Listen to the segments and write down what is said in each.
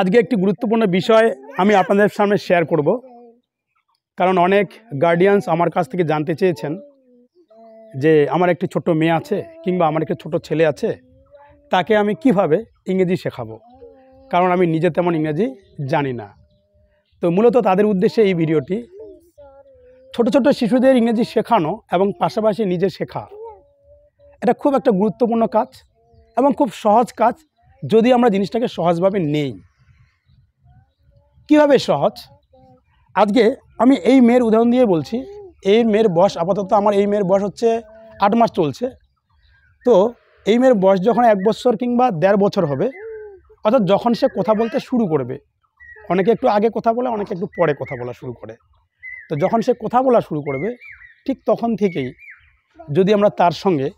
আজকে একটি গুরুত্বপূর্ণ বিষয় আমি আপনাদের সামনে শেয়ার করব কারণ অনেক গার্ডিয়ানস আমার কাছ থেকে জানতে চেয়েছেন যে আমার একটি ছোট মেয়ে আছে কিংবা আমার একটি ছোট ছেলে আছে তাকে আমি কিভাবে ইংরেজি শেখাবো কারণ আমি নিজে তেমন ইংরেজি জানি না তো মূলত তাদের উদ্দেশ্যে এই ভিডিওটি ছোট ছোট শিশুদের ইংরেজি শেখানো এবং পাশাপাশি নিজে শেখা এটা খুব একটা গুরুত্বপূর্ণ কাজ এবং খুব সহজ কাজ যদি আমরা জিনিসটাকে সহজভাবে নেই কিভাবে সহজ আজকে আমি এই মেয়ের উদাহরণ দিয়ে বলছি এই মেয়ের বয়স আপাতত আমার এই মেয়ের বয়স হচ্ছে আট মাস চলছে তো এই মেয়ের বয়স যখন এক বছর কিংবা দেড় বছর হবে অর্থাৎ যখন সে কথা বলতে শুরু করবে অনেকে একটু আগে কথা বলে অনেকে একটু পরে কথা বলা শুরু করে তো যখন সে কথা বলা শুরু করবে ঠিক তখন থেকেই যদি আমরা তার সঙ্গে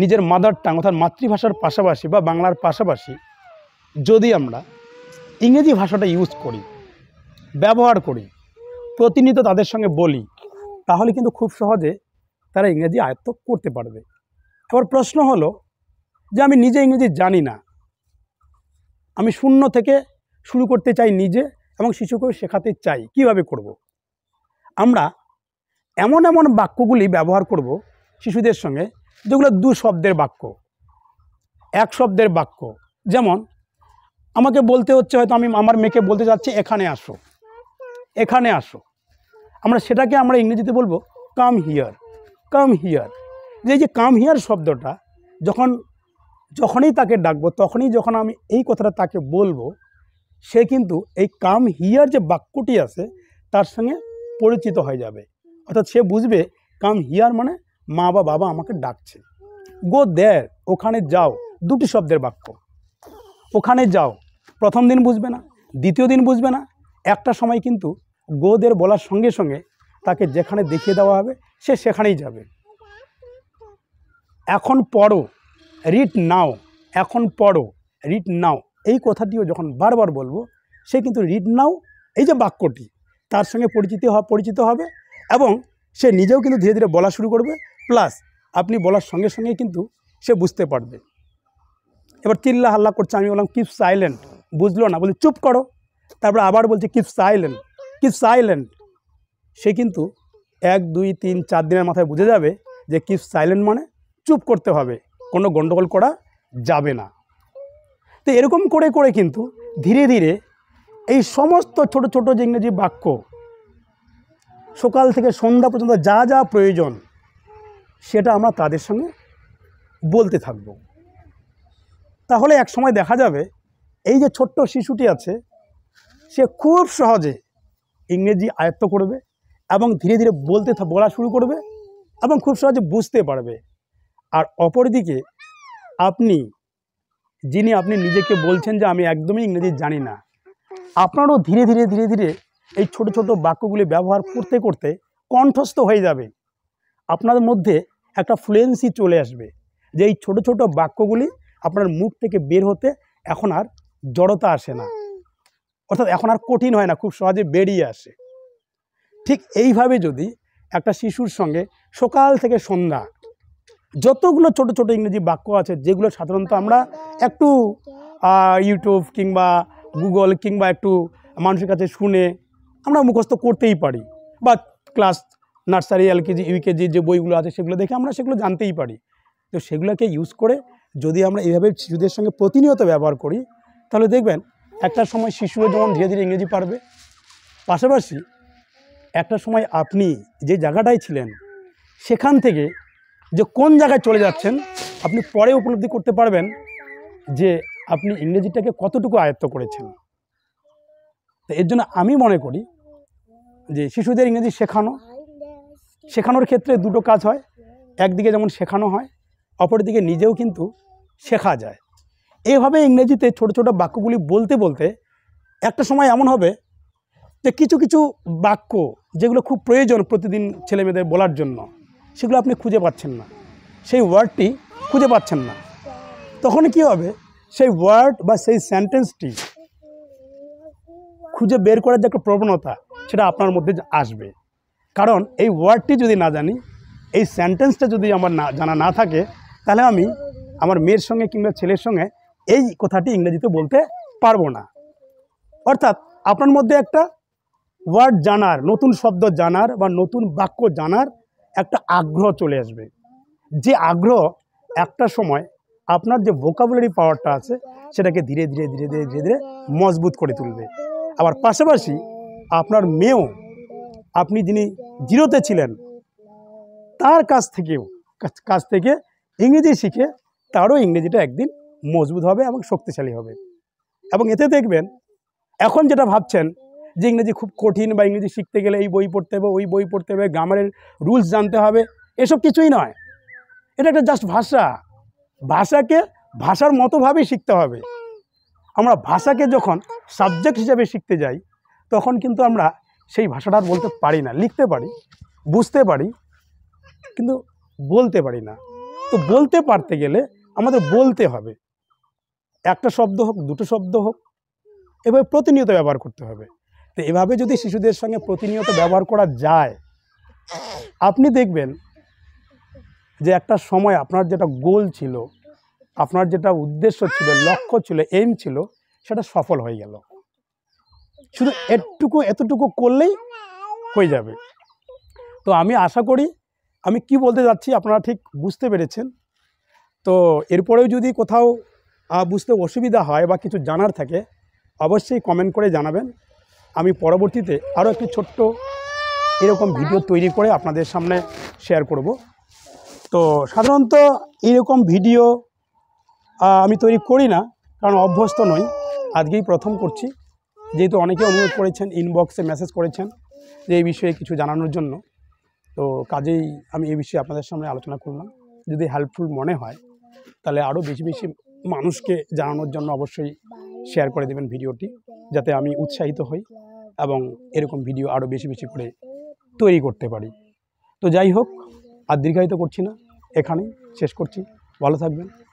নিজের মাদার টাং অর্থাৎ মাতৃভাষার পাশাপাশি বা বাংলার পাশাপাশি যদি আমরা ইংরেজি ভাষাটা ইউজ করি ব্যবহার করি প্রতিনিয়ত তাদের সঙ্গে বলি তাহলে কিন্তু খুব সহজে তারা ইংরেজি আয়ত্ত করতে পারবে আবার প্রশ্ন হলো যে আমি নিজে ইংরেজি জানি না আমি শূন্য থেকে শুরু করতে চাই নিজে এবং শিশুকে শেখাতে চাই কিভাবে করব। আমরা এমন এমন বাক্যগুলি ব্যবহার করব শিশুদের সঙ্গে যেগুলো দু শব্দের বাক্য এক শব্দের বাক্য যেমন আমাকে বলতে হচ্ছে হয়তো আমি আমার মেয়েকে বলতে চাচ্ছি এখানে আসো এখানে আসো আমরা সেটাকে আমরা ইংরেজিতে বলবো কাম হিয়ার কাম হিয়ার যে যে কাম হিয়ার শব্দটা যখন যখনই তাকে ডাকবো তখনই যখন আমি এই কথাটা তাকে বলবো সে কিন্তু এই কাম হিয়ার যে বাক্যটি আছে তার সঙ্গে পরিচিত হয়ে যাবে অর্থাৎ সে বুঝবে কাম হিয়ার মানে মা বা বাবা আমাকে ডাকছে গো দেয় ওখানে যাও দুটি শব্দের বাক্য ওখানে যাও প্রথম দিন বুঝবে না দ্বিতীয় দিন বুঝবে না একটা সময় কিন্তু গোদের বলার সঙ্গে সঙ্গে তাকে যেখানে দেখিয়ে দেওয়া হবে সে সেখানেই যাবে এখন পড়ো রিট নাও এখন পড়ো রিট নাও এই কথাটিও যখন বারবার বলবো সে কিন্তু রিড নাও এই যে বাক্যটি তার সঙ্গে পরিচিত পরিচিত হবে এবং সে নিজেও কিন্তু ধীরে ধীরে বলা শুরু করবে প্লাস আপনি বলার সঙ্গে সঙ্গে কিন্তু সে বুঝতে পারবে এবার চিল্লা হাল্লা করছে আমি বললাম কিপ সাইলেন্ট বুঝলো না বলি চুপ করো তারপরে আবার বলছে কিপ সাইলেন্ট কিপ সাইলেন্ট সে কিন্তু এক দুই তিন চার দিনের মাথায় বুঝে যাবে যে কিপ সাইলেন্ট মানে চুপ করতে হবে কোনো গণ্ডগোল করা যাবে না তো এরকম করে করে কিন্তু ধীরে ধীরে এই সমস্ত ছোট ছোট যে ইংরেজি বাক্য সকাল থেকে সন্ধ্যা পর্যন্ত যা যা প্রয়োজন সেটা আমরা তাদের সঙ্গে বলতে থাকব তাহলে এক সময় দেখা যাবে এই যে ছোট্ট শিশুটি আছে সে খুব সহজে ইংরেজি আয়ত্ত করবে এবং ধীরে ধীরে বলতে বলা শুরু করবে এবং খুব সহজে বুঝতে পারবে আর অপরদিকে আপনি যিনি আপনি নিজেকে বলছেন যে আমি একদমই ইংরেজি জানি না আপনারও ধীরে ধীরে ধীরে ধীরে এই ছোট ছোট বাক্যগুলি ব্যবহার করতে করতে কণ্ঠস্থ হয়ে যাবে আপনাদের মধ্যে একটা ফ্লুয়েন্সি চলে আসবে যে এই ছোট ছোট বাক্যগুলি আপনার মুখ থেকে বের হতে এখন আর জড়তা আসে না অর্থাৎ এখন আর কঠিন হয় না খুব সহজে বেরিয়ে আসে ঠিক এইভাবে যদি একটা শিশুর সঙ্গে সকাল থেকে সন্ধ্যা যতগুলো ছোট ছোট ইংরেজি বাক্য আছে যেগুলো সাধারণত আমরা একটু ইউটিউব কিংবা গুগল কিংবা একটু মানুষের কাছে শুনে আমরা মুখস্থ করতেই পারি বা ক্লাস নার্সারি এলকেজি ইউকেজি যে বইগুলো আছে সেগুলো দেখে আমরা সেগুলো জানতেই পারি তো সেগুলোকে ইউজ করে যদি আমরা এইভাবে শিশুদের সঙ্গে প্রতিনিয়ত ব্যবহার করি তাহলে দেখবেন একটা সময় শিশুরা যেমন ধীরে ধীরে ইংরেজি পারবে পাশাপাশি একটা সময় আপনি যে জায়গাটায় ছিলেন সেখান থেকে যে কোন জায়গায় চলে যাচ্ছেন আপনি পরে উপলব্ধি করতে পারবেন যে আপনি ইংরেজিটাকে কতটুকু আয়ত্ত করেছেন তো এর জন্য আমি মনে করি যে শিশুদের ইংরেজি শেখানো শেখানোর ক্ষেত্রে দুটো কাজ হয় একদিকে যেমন শেখানো হয় অপরদিকে নিজেও কিন্তু শেখা যায় এভাবে ইংরেজিতে ছোট ছোট বাক্যগুলি বলতে বলতে একটা সময় এমন হবে যে কিছু কিছু বাক্য যেগুলো খুব প্রয়োজন প্রতিদিন ছেলেমেয়েদের বলার জন্য সেগুলো আপনি খুঁজে পাচ্ছেন না সেই ওয়ার্ডটি খুঁজে পাচ্ছেন না তখন কি হবে সেই ওয়ার্ড বা সেই সেন্টেন্সটি খুঁজে বের করার যে একটা প্রবণতা সেটা আপনার মধ্যে আসবে কারণ এই ওয়ার্ডটি যদি না জানি এই সেন্টেন্সটা যদি আমার না জানা না থাকে তাহলে আমি আমার মেয়ের সঙ্গে কিংবা ছেলের সঙ্গে এই কথাটি ইংরেজিতে বলতে পারবো না অর্থাৎ আপনার মধ্যে একটা ওয়ার্ড জানার নতুন শব্দ জানার বা নতুন বাক্য জানার একটা আগ্রহ চলে আসবে যে আগ্রহ একটা সময় আপনার যে ভোকাবুলারি পাওয়ারটা আছে সেটাকে ধীরে ধীরে ধীরে ধীরে ধীরে ধীরে মজবুত করে তুলবে আবার পাশাপাশি আপনার মেয়েও আপনি যিনি জিরোতে ছিলেন তার কাছ থেকেও কাছ থেকে ইংরেজি শিখে তারও ইংরেজিটা একদিন মজবুত হবে এবং শক্তিশালী হবে এবং এতে দেখবেন এখন যেটা ভাবছেন যে ইংরেজি খুব কঠিন বা ইংরেজি শিখতে গেলে এই বই পড়তে হবে ওই বই পড়তে হবে গ্রামারের রুলস জানতে হবে এসব কিছুই নয় এটা একটা জাস্ট ভাষা ভাষাকে ভাষার মতোভাবেই শিখতে হবে আমরা ভাষাকে যখন সাবজেক্ট হিসাবে শিখতে যাই তখন কিন্তু আমরা সেই ভাষাটা আর বলতে পারি না লিখতে পারি বুঝতে পারি কিন্তু বলতে পারি না তো বলতে পারতে গেলে আমাদের বলতে হবে একটা শব্দ হোক দুটো শব্দ হোক এভাবে প্রতিনিয়ত ব্যবহার করতে হবে তো এভাবে যদি শিশুদের সঙ্গে প্রতিনিয়ত ব্যবহার করা যায় আপনি দেখবেন যে একটা সময় আপনার যেটা গোল ছিল আপনার যেটা উদ্দেশ্য ছিল লক্ষ্য ছিল এম ছিল সেটা সফল হয়ে গেল শুধু এটুকু এতটুকু করলেই হয়ে যাবে তো আমি আশা করি আমি কি বলতে যাচ্ছি আপনারা ঠিক বুঝতে পেরেছেন তো এরপরেও যদি কোথাও বুঝতে অসুবিধা হয় বা কিছু জানার থাকে অবশ্যই কমেন্ট করে জানাবেন আমি পরবর্তীতে আরও একটি ছোট্ট এরকম ভিডিও তৈরি করে আপনাদের সামনে শেয়ার করব তো সাধারণত এরকম ভিডিও আমি তৈরি করি না কারণ অভ্যস্ত নই আজকেই প্রথম করছি যেহেতু অনেকে অনুরোধ করেছেন ইনবক্সে মেসেজ করেছেন যে এই বিষয়ে কিছু জানানোর জন্য তো কাজেই আমি এই বিষয়ে আপনাদের সামনে আলোচনা করলাম যদি হেল্পফুল মনে হয় তাহলে আরও বেশি বেশি মানুষকে জানানোর জন্য অবশ্যই শেয়ার করে দেবেন ভিডিওটি যাতে আমি উৎসাহিত হই এবং এরকম ভিডিও আরও বেশি বেশি করে তৈরি করতে পারি তো যাই হোক আর দীর্ঘায়িত করছি না এখানেই শেষ করছি ভালো থাকবেন